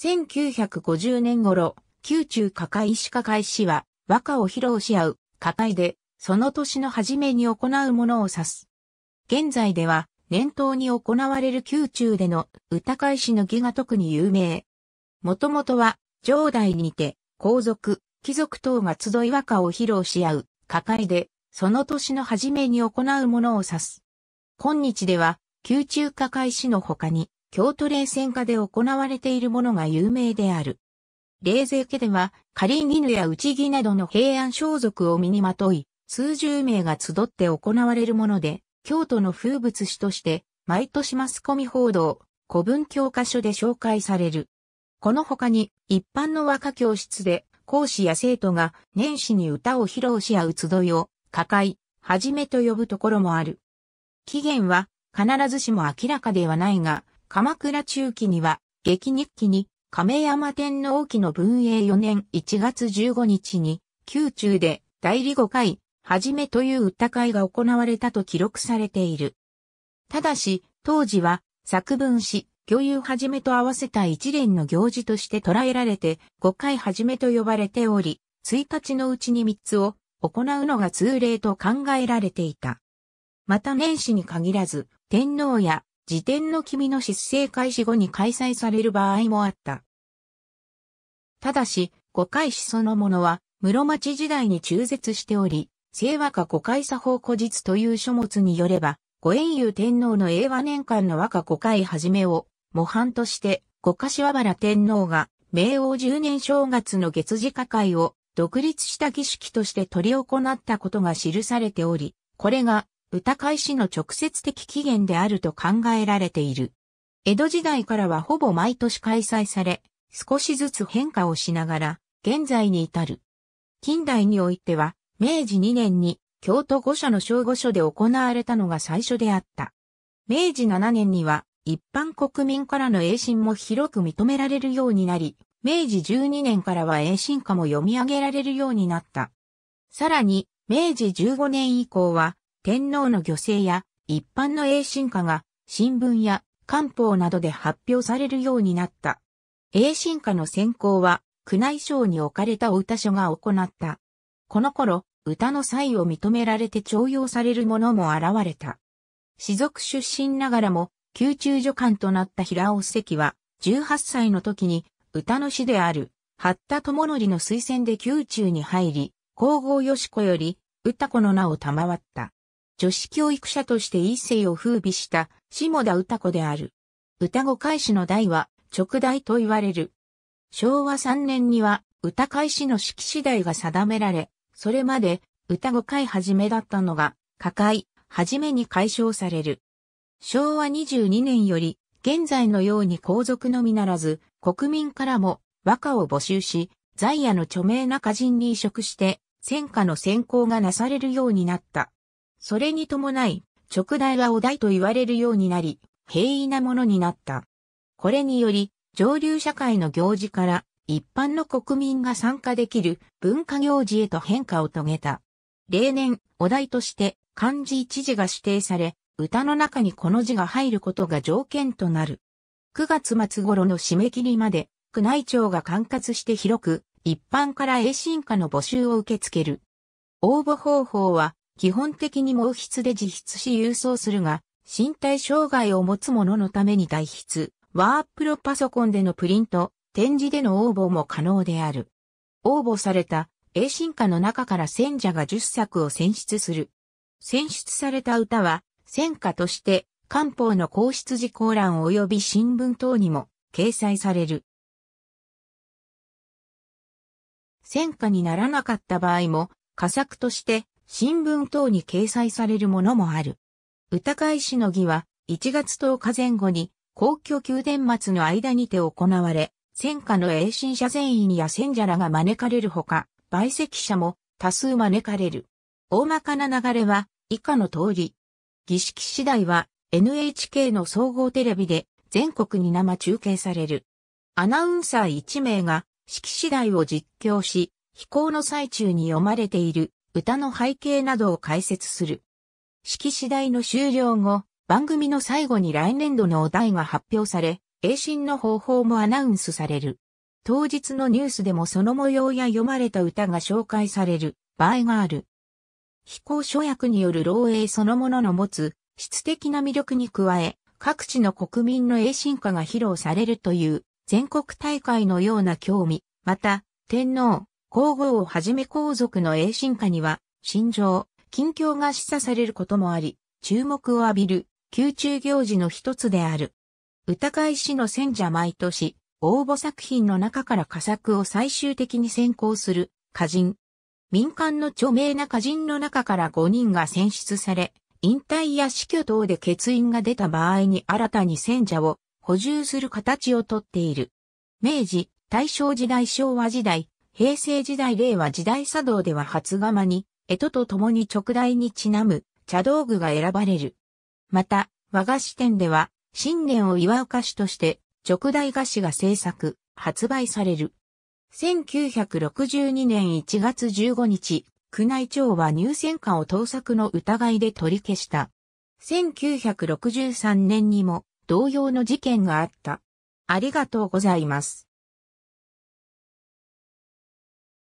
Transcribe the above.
1950年頃、宮中加海石加海氏は和歌を披露し合う加海で、その年の初めに行うものを指す。現在では、年頭に行われる宮中での歌会氏の儀が特に有名。もともとは、上代にて、皇族、貴族等が集い和歌を披露し合う、加海で、その年の初めに行うものを指す。今日では、宮中加海氏の他に、京都冷戦下で行われているものが有名である。冷泉家では、狩犬や内着などの平安装束を身にまとい、数十名が集って行われるもので、京都の風物詩として、毎年マスコミ報道、古文教科書で紹介される。この他に、一般の和歌教室で、講師や生徒が年始に歌を披露し合う集いを、歌会、はじめと呼ぶところもある。起源は、必ずしも明らかではないが、鎌倉中期には、激日記に、亀山天皇期の文永4年1月15日に、宮中で代理5回、はじめという歌会が行われたと記録されている。ただし、当時は、作文し、魚遊はじめと合わせた一連の行事として捉えられて、5回はじめと呼ばれており、1日のうちに3つを行うのが通例と考えられていた。また年始に限らず、天皇や時点の君の失勢開始後に開催される場合もあった。ただし、五回史そのものは、室町時代に中絶しており、清和歌五回作法古実という書物によれば、五縁遊天皇の英和年間の和歌五回始めを、模範として、五柏原天皇が、明王十年正月の月次歌会を、独立した儀式として取り行ったことが記されており、これが歌会氏の直接的起源であると考えられている。江戸時代からはほぼ毎年開催され、少しずつ変化をしながら、現在に至る。近代においては、明治2年に京都御所の小御所で行われたのが最初であった。明治7年には一般国民からの英信も広く認められるようになり、明治12年からは英信歌も読み上げられるようになった。さらに、明治15年以降は天皇の御政や一般の英進化が新聞や官報などで発表されるようになった。英進化の選考は宮内省に置かれたお歌書が行った。この頃、歌の際を認められて徴用される者も現れた。士族出身ながらも、宮中助官となった平尾関は、18歳の時に、歌の師である、八田智則の推薦で宮中に入り、皇后よし子より、歌子の名を賜った。女子教育者として一世を風靡した下田歌子である。歌子開始の代は直代と言われる。昭和3年には歌開始の式次第が定められ、それまで歌子会始めだったのが、下界、始めに解消される。昭和22年より、現在のように皇族のみならず、国民からも和歌を募集し、在野の著名な歌人に移植して、戦歌の選考がなされるようになった。それに伴い、直代はお題と言われるようになり、平易なものになった。これにより、上流社会の行事から一般の国民が参加できる文化行事へと変化を遂げた。例年、お題として漢字一字が指定され、歌の中にこの字が入ることが条件となる。9月末頃の締め切りまで、区内庁が管轄して広く、一般から栄進化の募集を受け付ける。応募方法は、基本的に毛筆で自筆し郵送するが、身体障害を持つ者のために代筆、ワープロパソコンでのプリント、展示での応募も可能である。応募された英進化の中から選者が10作を選出する。選出された歌は、選歌として、官報の皇室事項欄及び新聞等にも掲載される。戦歌にならなかった場合も、佳作として新聞等に掲載されるものもある。歌会しの儀は1月10日前後に皇居宮殿末の間にて行われ、戦火の永進者全員や戦者らが招かれるほか、売席者も多数招かれる。大まかな流れは以下の通り。儀式次第は NHK の総合テレビで全国に生中継される。アナウンサー1名が式次第を実況し、飛行の最中に読まれている歌の背景などを解説する。式次第の終了後、番組の最後に来年度のお題が発表され、栄新の方法もアナウンスされる。当日のニュースでもその模様や読まれた歌が紹介される場合がある。非行諸役による漏洩そのものの持つ質的な魅力に加え、各地の国民の栄進化が披露されるという全国大会のような興味、また、天皇、皇后をはじめ皇族の栄進下には、心情、近況が示唆されることもあり、注目を浴びる、宮中行事の一つである。歌会師の選者毎年、応募作品の中から佳作を最終的に選考する、歌人。民間の著名な歌人の中から5人が選出され、引退や死去等で欠員が出た場合に新たに選者を補充する形をとっている。明治、大正時代昭和時代、平成時代令和時代茶道では初釜に、江戸と共に直代にちなむ茶道具が選ばれる。また、和菓子店では、新年を祝う菓子として、直代菓子が制作、発売される。1962年1月15日、宮内庁は入選歌を盗作の疑いで取り消した。1963年にも同様の事件があった。ありがとうございます。